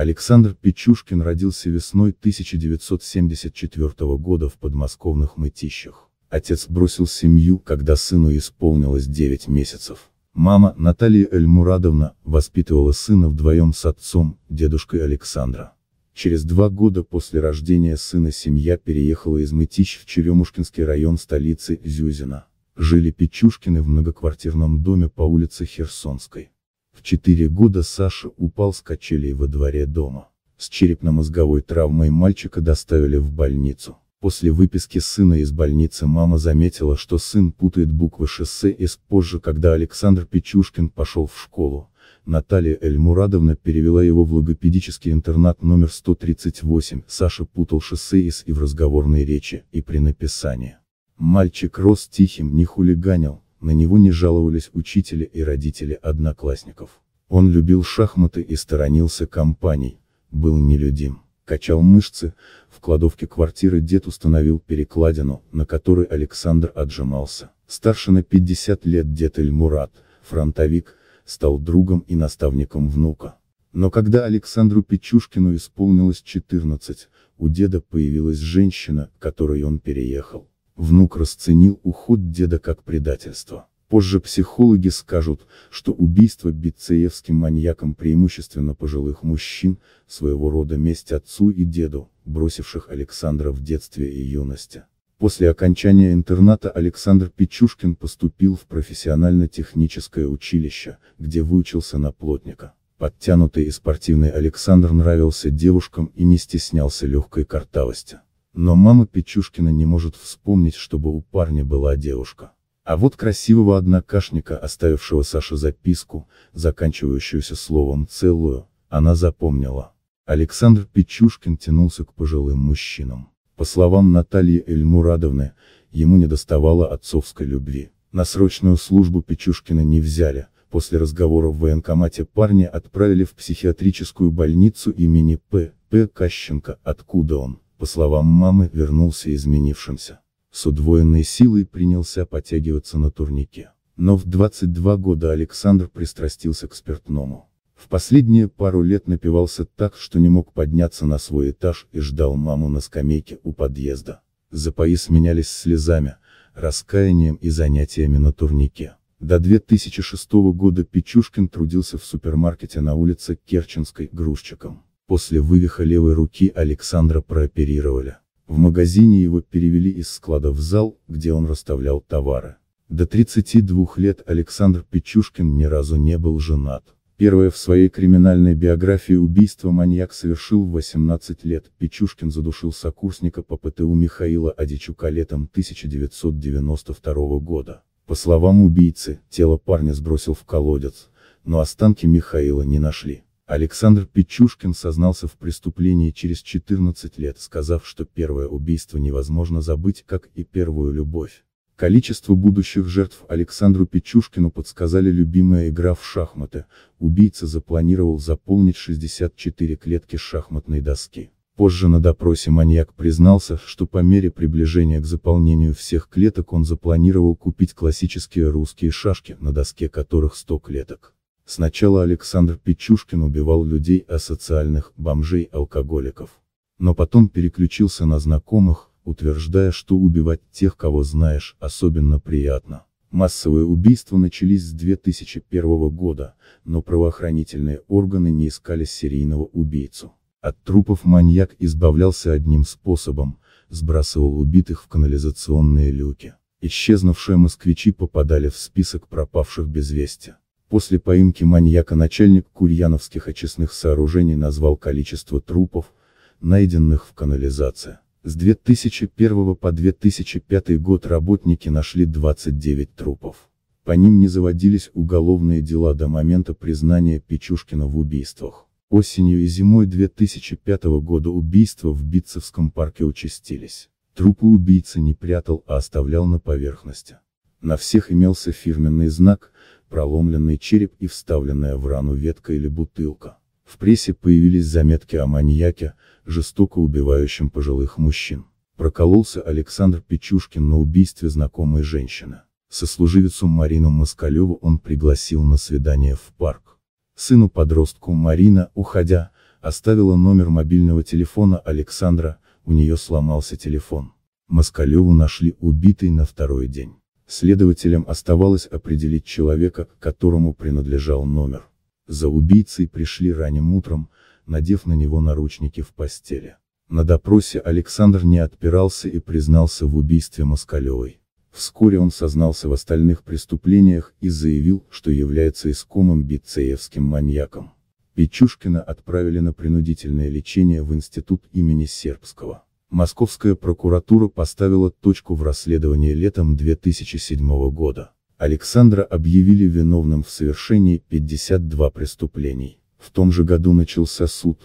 Александр Печушкин родился весной 1974 года в подмосковных Мытищах. Отец бросил семью, когда сыну исполнилось 9 месяцев. Мама, Наталья Эльмурадовна, воспитывала сына вдвоем с отцом, дедушкой Александра. Через два года после рождения сына семья переехала из Мытищ в Черемушкинский район столицы, Зюзина. Жили Печушкины в многоквартирном доме по улице Херсонской. В четыре года Саша упал с качелей во дворе дома. С черепно-мозговой травмой мальчика доставили в больницу. После выписки сына из больницы мама заметила, что сын путает буквы шоссе С. Позже, когда Александр Печушкин пошел в школу, Наталья Эльмурадовна перевела его в логопедический интернат номер 138. Саша путал шоссе С и в разговорной речи, и при написании. Мальчик рос тихим, не хулиганил, на него не жаловались учители и родители одноклассников. Он любил шахматы и сторонился компаний, был нелюдим, качал мышцы, в кладовке квартиры дед установил перекладину, на которой Александр отжимался. Старше на 50 лет дед Эльмурат, фронтовик, стал другом и наставником внука. Но когда Александру Печушкину исполнилось 14, у деда появилась женщина, которой он переехал. Внук расценил уход деда как предательство. Позже психологи скажут, что убийство бицеевским маньяком преимущественно пожилых мужчин, своего рода месть отцу и деду, бросивших Александра в детстве и юности. После окончания интерната Александр Печушкин поступил в профессионально-техническое училище, где выучился на плотника. Подтянутый и спортивный Александр нравился девушкам и не стеснялся легкой картавости. Но мама Печушкина не может вспомнить, чтобы у парня была девушка. А вот красивого однокашника, оставившего Саше записку, заканчивающуюся словом «целую», она запомнила. Александр Печушкин тянулся к пожилым мужчинам. По словам Натальи Эльмурадовны, ему недоставало отцовской любви. На срочную службу Печушкина не взяли, после разговора в военкомате парня отправили в психиатрическую больницу имени П. П. Кащенко, откуда он, по словам мамы, вернулся изменившимся. С удвоенной силой принялся потягиваться на турнике. Но в 22 года Александр пристрастился к спиртному. В последние пару лет напивался так, что не мог подняться на свой этаж и ждал маму на скамейке у подъезда. Запои сменялись слезами, раскаянием и занятиями на турнике. До 2006 года Печушкин трудился в супермаркете на улице Керченской грузчиком. После вывиха левой руки Александра прооперировали. В магазине его перевели из склада в зал, где он расставлял товары. До 32 лет Александр Печушкин ни разу не был женат. Первое в своей криминальной биографии убийство маньяк совершил в 18 лет. Печушкин задушил сокурсника по ПТУ Михаила Адичука летом 1992 года. По словам убийцы, тело парня сбросил в колодец, но останки Михаила не нашли. Александр Печушкин сознался в преступлении через 14 лет, сказав, что первое убийство невозможно забыть, как и первую любовь. Количество будущих жертв Александру Печушкину подсказали любимая игра в шахматы, убийца запланировал заполнить 64 клетки шахматной доски. Позже на допросе маньяк признался, что по мере приближения к заполнению всех клеток он запланировал купить классические русские шашки, на доске которых 100 клеток. Сначала Александр Печушкин убивал людей асоциальных, бомжей, алкоголиков. Но потом переключился на знакомых, утверждая, что убивать тех, кого знаешь, особенно приятно. Массовые убийства начались с 2001 года, но правоохранительные органы не искали серийного убийцу. От трупов маньяк избавлялся одним способом – сбрасывал убитых в канализационные люки. Исчезнувшие москвичи попадали в список пропавших без вести. После поимки маньяка начальник курьяновских очистных сооружений назвал количество трупов, найденных в канализации. С 2001 по 2005 год работники нашли 29 трупов. По ним не заводились уголовные дела до момента признания Печушкина в убийствах. Осенью и зимой 2005 года убийства в Битцевском парке участились. Трупы убийца не прятал, а оставлял на поверхности. На всех имелся фирменный знак, проломленный череп и вставленная в рану ветка или бутылка. В прессе появились заметки о маньяке, жестоко убивающем пожилых мужчин. Прокололся Александр Печушкин на убийстве знакомой женщины. Сослуживицу Марину Москалеву он пригласил на свидание в парк. Сыну-подростку Марина, уходя, оставила номер мобильного телефона Александра, у нее сломался телефон. Москалеву нашли убитой на второй день. Следователям оставалось определить человека, которому принадлежал номер. За убийцей пришли ранним утром, надев на него наручники в постели. На допросе Александр не отпирался и признался в убийстве Москалевой. Вскоре он сознался в остальных преступлениях и заявил, что является искомым битцеевским маньяком. Печушкина отправили на принудительное лечение в институт имени Сербского. Московская прокуратура поставила точку в расследовании летом 2007 года. Александра объявили виновным в совершении 52 преступлений. В том же году начался суд,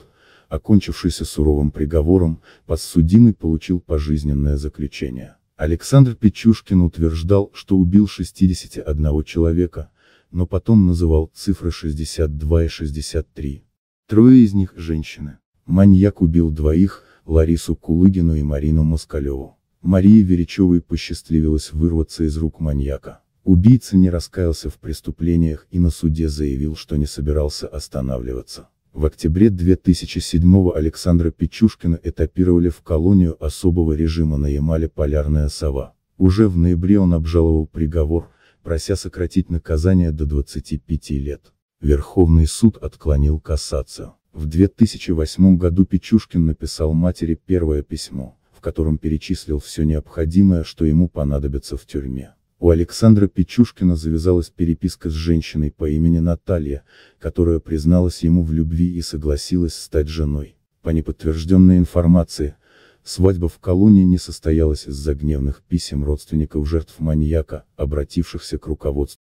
окончившийся суровым приговором, подсудимый получил пожизненное заключение. Александр Печушкин утверждал, что убил 61 человека, но потом называл цифры 62 и 63. Трое из них – женщины. Маньяк убил двоих, Ларису Кулыгину и Марину Москалеву. Марии Веричевой посчастливилось вырваться из рук маньяка. Убийца не раскаялся в преступлениях и на суде заявил, что не собирался останавливаться. В октябре 2007-го Александра Печушкина этапировали в колонию особого режима на Ямале «Полярная сова». Уже в ноябре он обжаловал приговор, прося сократить наказание до 25 лет. Верховный суд отклонил кассацию. В 2008 году Печушкин написал матери первое письмо, в котором перечислил все необходимое, что ему понадобится в тюрьме. У Александра Печушкина завязалась переписка с женщиной по имени Наталья, которая призналась ему в любви и согласилась стать женой. По неподтвержденной информации, свадьба в колонии не состоялась из-за гневных писем родственников жертв маньяка, обратившихся к руководству